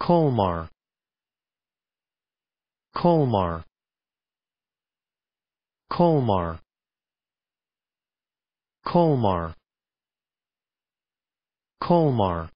Colmar Colmar Colmar Colmar Colmar